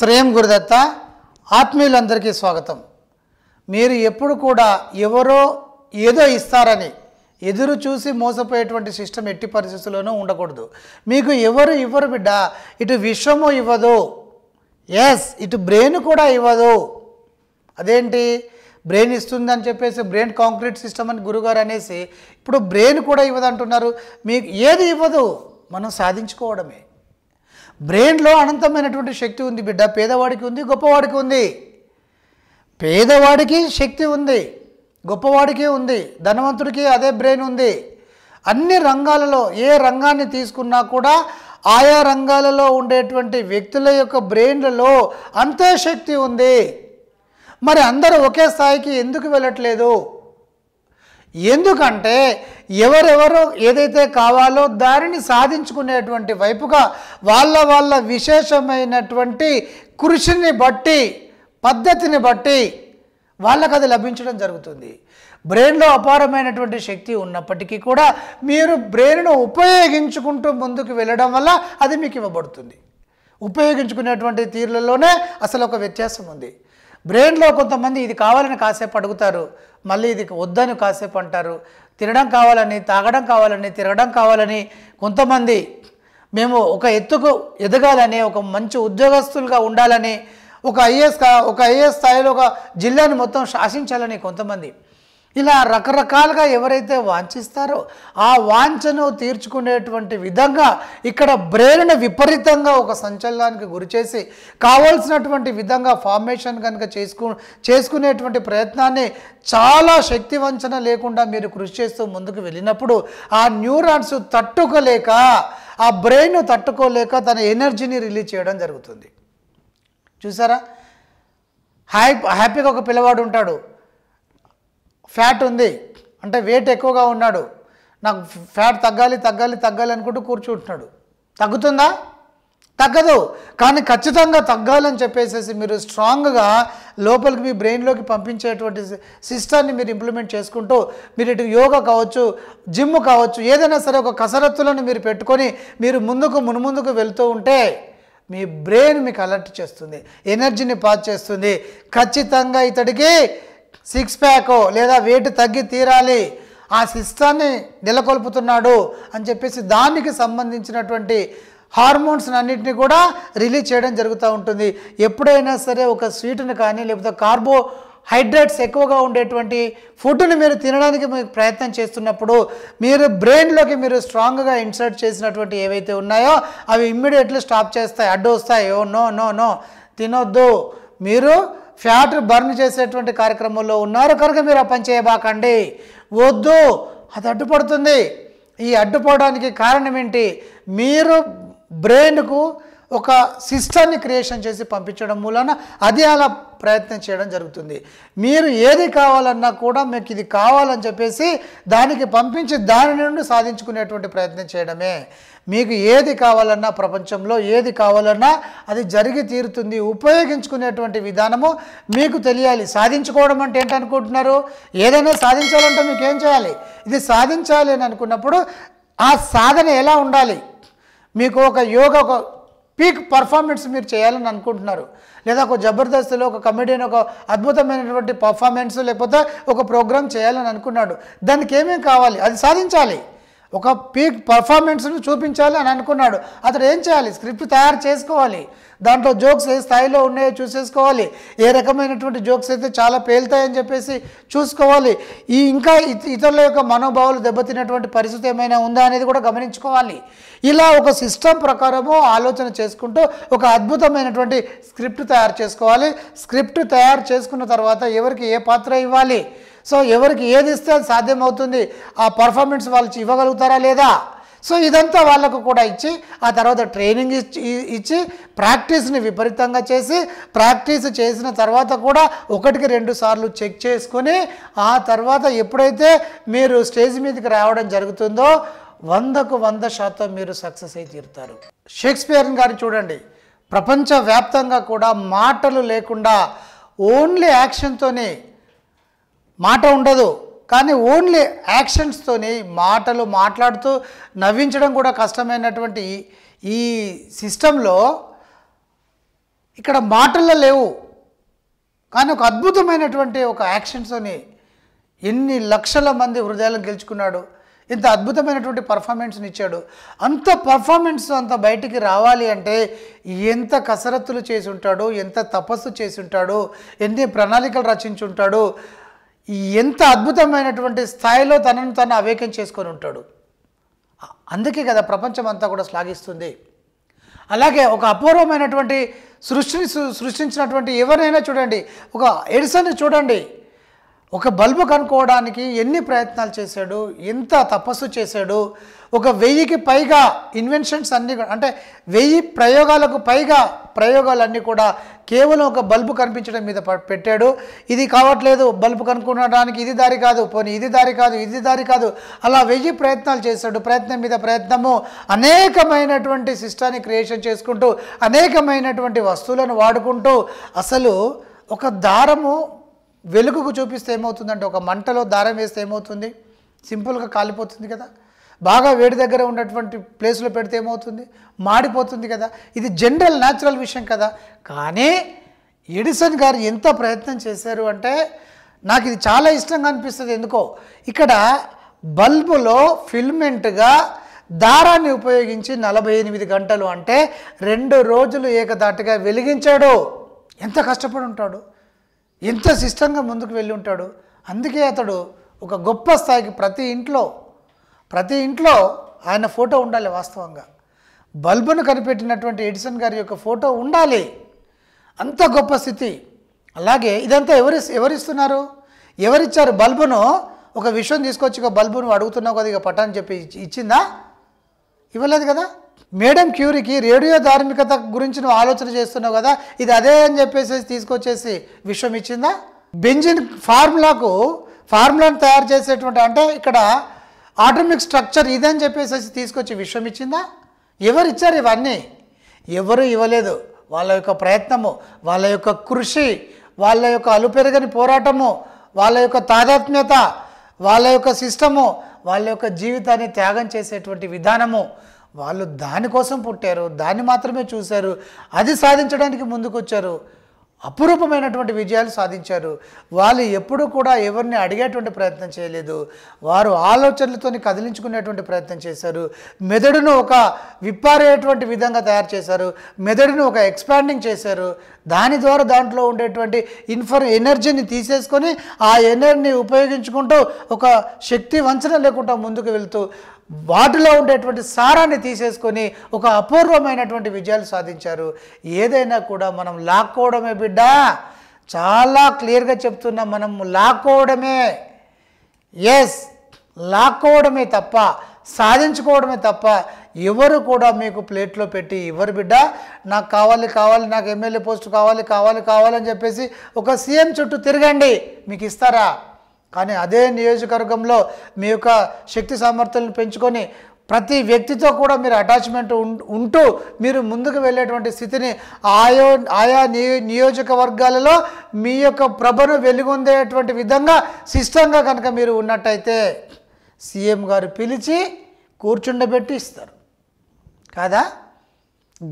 శ్రేయం గురుదత్త ఆత్మీయులందరికీ స్వాగతం మీరు ఎప్పుడు కూడా ఎవరో ఏదో ఇస్తారని ఎదురు చూసి మోసపోయేటువంటి సిస్టమ్ ఎట్టి పరిస్థితుల్లోనూ ఉండకూడదు మీకు ఎవరు ఇవ్వరు బిడ్డ ఇటు విశ్వము ఇవ్వదు ఎస్ ఇటు బ్రెయిన్ కూడా ఇవ్వదు అదేంటి బ్రెయిన్ ఇస్తుందని చెప్పేసి బ్రెయిన్ కాంక్రీట్ సిస్టమ్ అని గురుగారు అనేసి ఇప్పుడు బ్రెయిన్ కూడా ఇవ్వదు అంటున్నారు మీకు ఏది ఇవ్వదు మనం సాధించుకోవడమే బ్రెయిన్లో అనంతమైనటువంటి శక్తి ఉంది బిడ్డ పేదవాడికి ఉంది గొప్పవాడికి ఉంది పేదవాడికి శక్తి ఉంది గొప్పవాడికి ఉంది ధనవంతుడికి అదే బ్రెయిన్ ఉంది అన్ని రంగాలలో ఏ రంగాన్ని తీసుకున్నా కూడా ఆయా రంగాలలో ఉండేటువంటి వ్యక్తుల యొక్క బ్రెయిన్లలో అంతే శక్తి ఉంది మరి అందరూ ఒకే స్థాయికి ఎందుకు వెళ్ళట్లేదు ఎందుకంటే ఎవరెవరు ఏదైతే కావాలో దానిని సాధించుకునేటువంటి వైపుగా వాళ్ళ వాళ్ళ విశేషమైనటువంటి కృషిని బట్టి పద్ధతిని బట్టి వాళ్ళకు అది లభించడం జరుగుతుంది బ్రెయిన్లో అపారమైనటువంటి శక్తి ఉన్నప్పటికీ కూడా మీరు బ్రెయిన్ను ఉపయోగించుకుంటూ ముందుకు వెళ్ళడం వల్ల అది మీకు ఇవ్వబడుతుంది ఉపయోగించుకునేటువంటి తీరులలోనే అసలు ఒక వ్యత్యాసం ఉంది బ్రెయిన్లో కొంతమంది ఇది కావాలని కాసేపు అడుగుతారు మళ్ళీ ఇది వద్దని కాసేపు అంటారు తినడం కావాలని తాగడం కావాలని తిరగడం కావాలని కొంతమంది మేము ఒక ఎత్తుకు ఎదగాలని ఒక మంచి ఉద్యోగస్తులుగా ఉండాలని ఒక ఐఏఎస్ ఒక ఐఏఎస్ స్థాయిలో ఒక జిల్లాను మొత్తం శాసించాలని కొంతమంది ఇలా రకరకాలుగా ఎవరైతే వాంఛిస్తారో ఆ వాంఛను తీర్చుకునేటువంటి విధంగా ఇక్కడ బ్రెయిన్ విపరీతంగా ఒక సంచలనానికి గురిచేసి కావాల్సినటువంటి విధంగా ఫార్మేషన్ కనుక చేసుకు చేసుకునేటువంటి ప్రయత్నాన్ని చాలా శక్తి వంచన లేకుండా మీరు కృషి చేస్తూ ముందుకు వెళ్ళినప్పుడు ఆ న్యూరాన్స్ తట్టుకోలేక ఆ బ్రెయిన్ తట్టుకోలేక తన ఎనర్జీని రిలీజ్ చేయడం జరుగుతుంది చూసారా హ్యాపీ హ్యాపీగా ఒక పిల్లవాడు ఉంటాడు ఫ్యాట్ ఉంది అంటే వెయిట్ ఎక్కువగా ఉన్నాడు నాకు ఫ్యాట్ తగ్గాలి తగ్గాలి తగ్గాలి అనుకుంటూ కూర్చుంటున్నాడు తగ్గుతుందా తగ్గదు కానీ ఖచ్చితంగా తగ్గాలని చెప్పేసేసి మీరు స్ట్రాంగ్గా లోపలికి మీ బ్రెయిన్లోకి పంపించేటువంటి సిస్టాన్ని మీరు ఇంప్లిమెంట్ చేసుకుంటూ మీరు ఇటు యోగా కావచ్చు జిమ్ కావచ్చు ఏదైనా సరే ఒక కసరత్తులను మీరు పెట్టుకొని మీరు ముందుకు మునుముందుకు వెళ్తూ ఉంటే మీ బ్రెయిన్ మీకు అలర్ట్ చేస్తుంది ఎనర్జీని పాస్ చేస్తుంది ఖచ్చితంగా ఇతడికి సిక్స్ ప్యాకో లేదా వెయిట్ తగ్గి తీరాలి ఆ సిస్టాన్ని నెలకొల్పుతున్నాడు అని చెప్పేసి దానికి సంబంధించినటువంటి హార్మోన్స్ అన్నింటినీ కూడా రిలీజ్ చేయడం జరుగుతూ ఉంటుంది ఎప్పుడైనా సరే ఒక స్వీట్ని కానీ లేకపోతే కార్బోహైడ్రేట్స్ ఎక్కువగా ఉండేటువంటి ఫుడ్ని మీరు తినడానికి మీకు ప్రయత్నం చేస్తున్నప్పుడు మీరు బ్రెయిన్లోకి మీరు స్ట్రాంగ్గా ఇన్సర్ట్ చేసినటువంటి ఏవైతే ఉన్నాయో అవి ఇమ్మీడియట్లీ స్టాప్ చేస్తాయి అడ్డు వస్తాయి ఓ నో నో నో తినొద్దు మీరు ఫ్యాట్ బర్న్ చేసేటువంటి కార్యక్రమంలో ఉన్నారు కనుక మీరు ఆ పని చేయబాకండి వద్దు అది అడ్డుపడుతుంది ఈ అడ్డుపోవడానికి కారణం ఏంటి మీరు బ్రెయిన్కు ఒక సిస్టమ్ని క్రియేషన్ చేసి పంపించడం మూలన అది అలా ప్రయత్నం చేయడం జరుగుతుంది మీరు ఏది కావాలన్నా కూడా మీకు ఇది కావాలని చెప్పేసి దానికి పంపించి దాని నుండి సాధించుకునేటువంటి ప్రయత్నం చేయడమే మీకు ఏది కావాలన్నా ప్రపంచంలో ఏది కావాలన్నా అది జరిగి తీరుతుంది ఉపయోగించుకునేటువంటి విధానము మీకు తెలియాలి సాధించుకోవడం అంటే ఏంటనుకుంటున్నారు ఏదైనా సాధించాలంటే మీకు ఏం చేయాలి ఇది సాధించాలి అని అనుకున్నప్పుడు ఆ సాధన ఎలా ఉండాలి మీకు ఒక యోగ పీక్ పర్ఫార్మెన్స్ మీరు చేయాలని అనుకుంటున్నారు లేదా ఒక జబర్దస్త్లో ఒక కమెడియన్ ఒక అద్భుతమైనటువంటి పర్ఫార్మెన్స్ లేకపోతే ఒక ప్రోగ్రామ్ చేయాలని అనుకున్నాడు దానికి ఏమేమి కావాలి అది సాధించాలి ఒక పీక్ పర్ఫార్మెన్స్ను చూపించాలి అని అనుకున్నాడు అతడు ఏం చేయాలి స్క్రిప్ట్ తయారు చేసుకోవాలి దాంట్లో జోక్స్ ఏ స్థాయిలో ఉన్నాయో చూసేసుకోవాలి ఏ రకమైనటువంటి జోక్స్ అయితే చాలా పేలుతాయని చెప్పేసి చూసుకోవాలి ఈ ఇంకా ఇతరుల యొక్క మనోభావాలు దెబ్బతిన్నటువంటి పరిస్థితి ఏమైనా ఉందా అనేది కూడా గమనించుకోవాలి ఇలా ఒక సిస్టమ్ ప్రకారము ఆలోచన చేసుకుంటూ ఒక అద్భుతమైనటువంటి స్క్రిప్ట్ తయారు చేసుకోవాలి స్క్రిప్ట్ తయారు చేసుకున్న తర్వాత ఎవరికి ఏ పాత్ర ఇవ్వాలి సో ఎవరికి ఏది ఇస్తే అది సాధ్యమవుతుంది ఆ పర్ఫార్మెన్స్ వాళ్ళు ఇవ్వగలుగుతారా లేదా సో ఇదంతా వాళ్ళకు కూడా ఇచ్చి ఆ తర్వాత ట్రైనింగ్ ఇచ్చి ఇచ్చి ప్రాక్టీస్ని విపరీతంగా చేసి ప్రాక్టీస్ చేసిన తర్వాత కూడా ఒకటికి రెండు సార్లు చెక్ చేసుకొని ఆ తర్వాత ఎప్పుడైతే మీరు స్టేజ్ మీదకి రావడం జరుగుతుందో వందకు వంద శాతం మీరు సక్సెస్ అయి తీరుతారు షేక్స్పియర్ గారిని చూడండి ప్రపంచవ్యాప్తంగా కూడా మాటలు లేకుండా ఓన్లీ యాక్షన్తోనే మాట ఉండదు కానీ ఓన్లీ యాక్షన్స్తోని మాటలు మాట్లాడుతూ నవ్వించడం కూడా కష్టమైనటువంటి ఈ సిస్టంలో ఇక్కడ మాటల్లో లేవు కానీ ఒక అద్భుతమైనటువంటి ఒక యాక్షన్స్తోని ఎన్ని లక్షల మంది హృదయాలను గెలుచుకున్నాడు ఇంత అద్భుతమైనటువంటి పర్ఫార్మెన్స్ని ఇచ్చాడు అంత పర్ఫార్మెన్స్ అంత బయటికి రావాలి అంటే ఎంత కసరత్తులు చేసి ఉంటాడు ఎంత తపస్సు చేసి ఉంటాడు ఎన్ని ప్రణాళికలు రచించుంటాడు ఎంత అద్భుతమైనటువంటి స్థాయిలో తనను తను అవేకం చేసుకొని ఉంటాడు అందుకే కదా ప్రపంచం అంతా కూడా శ్లాఘిస్తుంది అలాగే ఒక అపూర్వమైనటువంటి సృష్టిని సృష్టించినటువంటి ఎవరైనా చూడండి ఒక ఎడిసన్ చూడండి ఒక బల్బు కనుక్కోవడానికి ఎన్ని ప్రయత్నాలు చేశాడు ఎంత తపస్సు చేశాడు ఒక వెయ్యికి పైగా ఇన్వెన్షన్స్ అన్నీ అంటే వెయ్యి ప్రయోగాలకు పైగా ప్రయోగాలన్నీ కూడా కేవలం ఒక బల్బు కనిపించడం మీద పెట్టాడు ఇది కావట్లేదు బల్బు కనుక్కోవడానికి ఇది దారి కాదు పోనీ ఇది దారి కాదు ఇది దారి కాదు అలా వెయ్యి ప్రయత్నాలు చేశాడు ప్రయత్నం మీద ప్రయత్నము అనేకమైనటువంటి సిస్టాన్ని క్రియేషన్ చేసుకుంటూ అనేకమైనటువంటి వస్తువులను వాడుకుంటూ అసలు ఒక దారము వెలుగుకు చూపిస్తే ఏమవుతుందంటే ఒక మంటలో దారం వేస్తే ఏమవుతుంది సింపుల్గా కాలిపోతుంది కదా బాగా వేడి దగ్గర ఉన్నటువంటి ప్లేస్లో పెడితే ఏమవుతుంది మాడిపోతుంది కదా ఇది జనరల్ న్యాచురల్ విషయం కదా కానీ ఎడిసన్ గారు ఎంత ప్రయత్నం చేశారు అంటే నాకు ఇది చాలా ఇష్టంగా అనిపిస్తుంది ఎందుకో ఇక్కడ బల్బులో ఫిల్మెంట్గా దారాన్ని ఉపయోగించి నలభై ఎనిమిది గంటలు అంటే రెండు రోజులు ఏకదాటిగా వెలిగించాడు ఎంత కష్టపడి ఉంటాడు ఎంతో సిస్టంగా ముందుకు వెళ్ళి ఉంటాడు అందుకే అతడు ఒక గొప్ప స్థాయికి ప్రతి ఇంట్లో ప్రతి ఇంట్లో ఆయన ఫోటో ఉండాలి వాస్తవంగా బల్బును కనిపెట్టినటువంటి ఎడిసన్ గారి యొక్క ఫోటో ఉండాలి అంత గొప్ప స్థితి అలాగే ఇదంతా ఎవరి ఎవరిస్తున్నారు ఎవరిచ్చారు బల్బును ఒక విషయం తీసుకొచ్చి ఒక బల్బును అడుగుతున్నావు కదా ఇక పట్టని చెప్పి ఇచ్చిందా ఇవ్వలేదు కదా మేడం క్యూరీకి రేడియో ధార్మికత గురించి నువ్వు ఆలోచన చేస్తున్నావు కదా ఇది అదే అని చెప్పేసి తీసుకొచ్చేసి విషయం ఇచ్చిందా బెంజిన్ ఫార్ములాకు ఫార్ములాను తయారు చేసేటువంటి అంటే ఇక్కడ ఆటోమిక్ స్ట్రక్చర్ ఇదని చెప్పేసి తీసుకొచ్చి విషయం ఇచ్చిందా ఎవరు ఇచ్చారు ఇవన్నీ ఎవరు ఇవ్వలేదు వాళ్ళ యొక్క ప్రయత్నము వాళ్ళ యొక్క కృషి వాళ్ళ యొక్క అలుపెరగని పోరాటము వాళ్ళ యొక్క తాదాత్మ్యత వాళ్ళ యొక్క సిస్టము వాళ్ళ యొక్క జీవితాన్ని త్యాగం చేసేటువంటి విధానము వాళ్ళు దానికోసం పుట్టారు దాన్ని మాత్రమే చూశారు అది సాధించడానికి ముందుకొచ్చారు అపురూపమైనటువంటి విజయాలు సాధించారు వాళ్ళు ఎప్పుడూ కూడా ఎవరిని అడిగేటువంటి ప్రయత్నం చేయలేదు వారు ఆలోచనలతో కదిలించుకునేటువంటి ప్రయత్నం చేశారు మెదడును ఒక విప్పారేటువంటి విధంగా తయారు చేశారు మెదడును ఒక ఎక్స్పాండింగ్ చేశారు దాని ద్వారా దాంట్లో ఉండేటువంటి ఇన్ఫర్ ఎనర్జీని తీసేసుకొని ఆ ఎనర్జీని ఉపయోగించుకుంటూ ఒక శక్తి వంచన లేకుండా ముందుకు వెళ్తూ వాటిలో ఉండేటువంటి సారాన్ని తీసేసుకొని ఒక అపూర్వమైనటువంటి విజయాలు సాధించారు ఏదైనా కూడా మనం లాక్కోవడమే బిడ్డ చాలా క్లియర్గా చెప్తున్నా మనం లాక్కోవడమే ఎస్ లాక్కోవడమే తప్ప సాధించుకోవడమే తప్ప ఎవరు కూడా మీకు ప్లేట్లో పెట్టి ఎవరు బిడ్డ నాకు కావాలి కావాలి నాకు ఎమ్మెల్యే పోస్ట్ కావాలి కావాలి కావాలని చెప్పేసి ఒక సీఎం చుట్టూ తిరగండి మీకు ఇస్తారా కానీ అదే నియోజకవర్గంలో మీ యొక్క శక్తి సామర్థ్యాలను పెంచుకొని ప్రతి వ్యక్తితో కూడా మీరు అటాచ్మెంట్ ఉంటూ మీరు ముందుకు వెళ్ళేటువంటి స్థితిని ఆయో ఆయా నియోజకవర్గాలలో మీ యొక్క ప్రభను వెలుగొందేటువంటి విధంగా సిస్టంగా కనుక మీరు ఉన్నట్టయితే సీఎం గారు పిలిచి కూర్చుండబెట్టి ఇస్తారు కాదా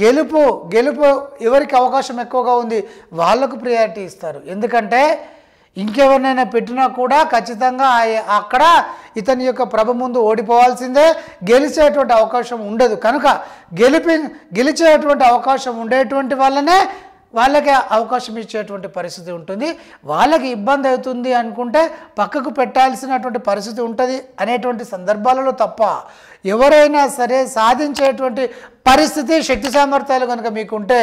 గెలుపు గెలుపు ఎవరికి అవకాశం ఎక్కువగా ఉంది వాళ్లకు ప్రియారిటీ ఇస్తారు ఎందుకంటే ఇంకెవరినైనా పెట్టినా కూడా ఖచ్చితంగా అక్కడ ఇతని యొక్క ప్రభ ముందు ఓడిపోవాల్సిందే గెలిచేటువంటి అవకాశం ఉండదు కనుక గెలిపి గెలిచేటువంటి అవకాశం ఉండేటువంటి వాళ్ళనే వాళ్ళకి అవకాశం ఇచ్చేటువంటి పరిస్థితి ఉంటుంది వాళ్ళకి ఇబ్బంది అవుతుంది అనుకుంటే పక్కకు పెట్టాల్సినటువంటి పరిస్థితి ఉంటుంది అనేటువంటి సందర్భాలలో తప్ప ఎవరైనా సరే సాధించేటువంటి పరిస్థితి శక్తి సామర్థ్యాలు కనుక మీకుంటే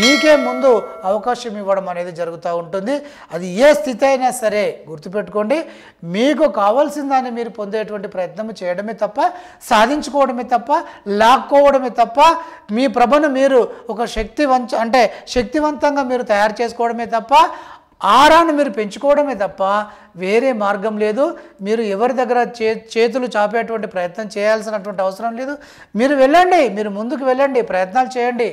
మీకే ముందు అవకాశం ఇవ్వడం అనేది జరుగుతూ ఉంటుంది అది ఏ స్థితి అయినా సరే గుర్తుపెట్టుకోండి మీకు కావాల్సిన దాన్ని మీరు పొందేటువంటి ప్రయత్నం చేయడమే తప్ప సాధించుకోవడమే తప్ప లాక్కోవడమే తప్ప మీ ప్రభను మీరు ఒక శక్తివంచ అంటే శక్తివంతంగా మీరు తయారు చేసుకోవడమే తప్ప ఆరాను మీరు పెంచుకోవడమే తప్ప వేరే మార్గం లేదు మీరు ఎవరి దగ్గర చే చేతులు చాపేటువంటి ప్రయత్నం చేయాల్సినటువంటి అవసరం లేదు మీరు వెళ్ళండి మీరు ముందుకు వెళ్ళండి ప్రయత్నాలు చేయండి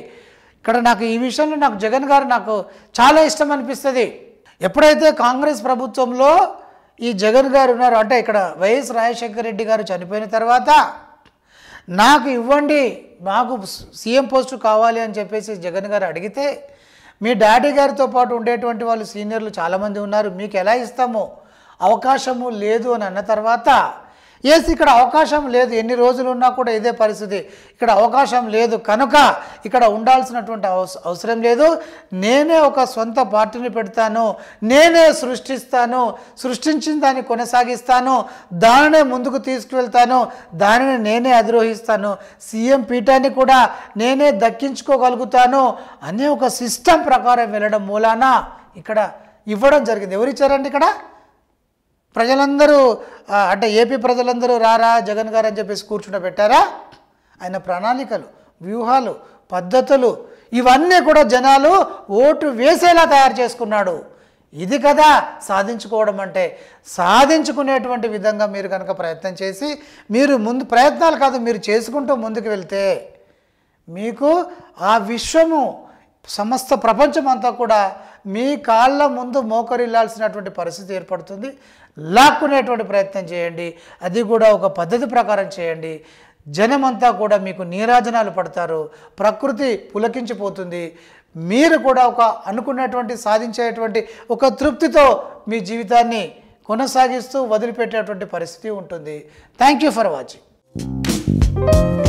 ఇక్కడ నాకు ఈ విషయంలో నాకు జగన్ గారు నాకు చాలా ఇష్టం అనిపిస్తుంది ఎప్పుడైతే కాంగ్రెస్ ప్రభుత్వంలో ఈ జగన్ గారు ఉన్నారు అంటే ఇక్కడ వైఎస్ రాజశేఖర రెడ్డి గారు చనిపోయిన తర్వాత నాకు ఇవ్వండి మాకు సీఎం పోస్టు కావాలి అని చెప్పేసి జగన్ గారు అడిగితే మీ డాడీ గారితో పాటు ఉండేటువంటి వాళ్ళు సీనియర్లు చాలామంది ఉన్నారు మీకు ఎలా ఇస్తామో అవకాశము లేదు అని అన్న తర్వాత ఎస్ ఇక్కడ అవకాశం లేదు ఎన్ని రోజులు ఉన్నా కూడా ఇదే పరిస్థితి ఇక్కడ అవకాశం లేదు కనుక ఇక్కడ ఉండాల్సినటువంటి అవసరం లేదు నేనే ఒక సొంత పార్టీని పెడతాను నేనే సృష్టిస్తాను సృష్టించిన దాన్ని కొనసాగిస్తాను దానినే ముందుకు తీసుకువెళ్తాను దానిని నేనే అధిరోహిస్తాను సీఎం పీఠాన్ని కూడా నేనే దక్కించుకోగలుగుతాను అనే ఒక సిస్టమ్ ప్రకారం వెళ్ళడం మూలాన ఇక్కడ ఇవ్వడం జరిగింది ఎవరిచ్చారండి ఇక్కడ ప్రజలందరూ అంటే ఏపీ ప్రజలందరూ రారా జగన్ గారు అని చెప్పేసి పెట్టారా ఆయన ప్రణాళికలు వ్యూహాలు పద్ధతులు ఇవన్నీ కూడా జనాలు ఓటు వేసేలా తయారు చేసుకున్నాడు ఇది కదా సాధించుకోవడం అంటే సాధించుకునేటువంటి విధంగా మీరు కనుక ప్రయత్నం చేసి మీరు ముందు ప్రయత్నాలు కాదు మీరు చేసుకుంటూ ముందుకు వెళ్తే మీకు ఆ విశ్వము సమస్త ప్రపంచం అంతా కూడా మీ కాళ్ళ ముందు మోకరిల్లాల్సినటువంటి పరిస్థితి ఏర్పడుతుంది లాక్కునేటువంటి ప్రయత్నం చేయండి అది కూడా ఒక పద్ధతి ప్రకారం చేయండి జనమంతా కూడా మీకు నీరాజనాలు పడతారు ప్రకృతి పులకించిపోతుంది మీరు కూడా ఒక అనుకున్నటువంటి సాధించేటువంటి ఒక తృప్తితో మీ జీవితాన్ని కొనసాగిస్తూ వదిలిపెట్టేటువంటి పరిస్థితి ఉంటుంది థ్యాంక్ యూ ఫర్ వాచింగ్